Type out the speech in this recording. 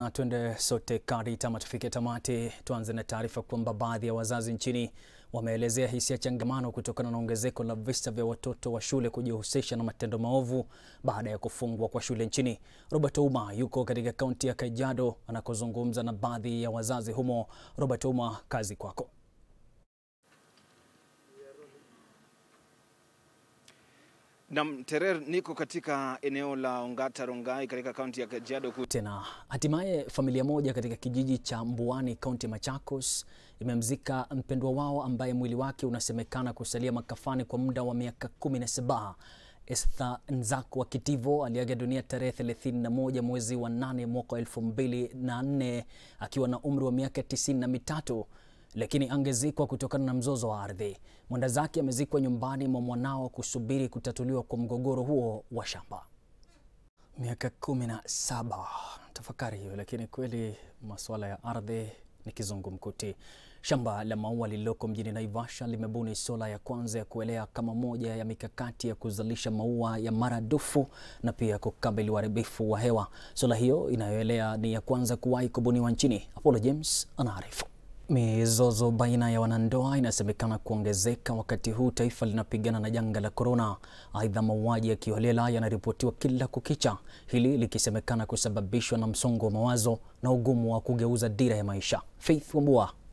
Na tuende sote kadi tama tufike tamati. Tuanze na taarifa kwamba baadhi ya wazazi nchini wameelezea hisia changamano kutokana na ongezeko la visa vya watoto wa shule kujihusisha na matendo maovu baada ya kufungwa kwa shule nchini. Robert Ouma yuko katika kaunti ya Kajiado anakozungumza na baadhi ya wazazi humo. Robert Ouma, kazi kwako. Na Mterer, niko katika eneo la Ongata Rongai katika kaunti ya Kajiado Tena hatimaye familia moja katika kijiji cha Mbuani kaunti Machakos imemzika mpendwa wao ambaye mwili wake unasemekana kusalia makafani kwa muda wa miaka 17. Esther Nzaku wa Kitivo aliaga dunia tarehe 31 mwezi wa 8 mwaka 2004 akiwa na umri wa miaka 93 lakini angezikwa kutokana na mzozo wa ardhi. zake amezikwa nyumbani mwa mwanao kusubiri kutatuliwa kwa mgogoro huo wa shamba. Miaka kumi na saba tafakari hiyo, lakini kweli masuala ya ardhi ni kizungumkuti. Shamba la maua lililoko mjini Naivasha limebuni sola ya kwanza ya kuelea kama moja ya mikakati ya kuzalisha maua ya maradufu na pia kukabili uharibifu wa hewa. Sola hiyo inayoelea ni ya kwanza kuwahi kubuniwa nchini. Apollo James anaarifu. Mizozo baina ya wanandoa inasemekana kuongezeka wakati huu taifa linapigana na janga la korona. Aidha, mauaji ya kiholela yanaripotiwa kila kukicha, hili likisemekana kusababishwa na msongo wa mawazo na ugumu wa kugeuza dira ya maisha. Faith Wambua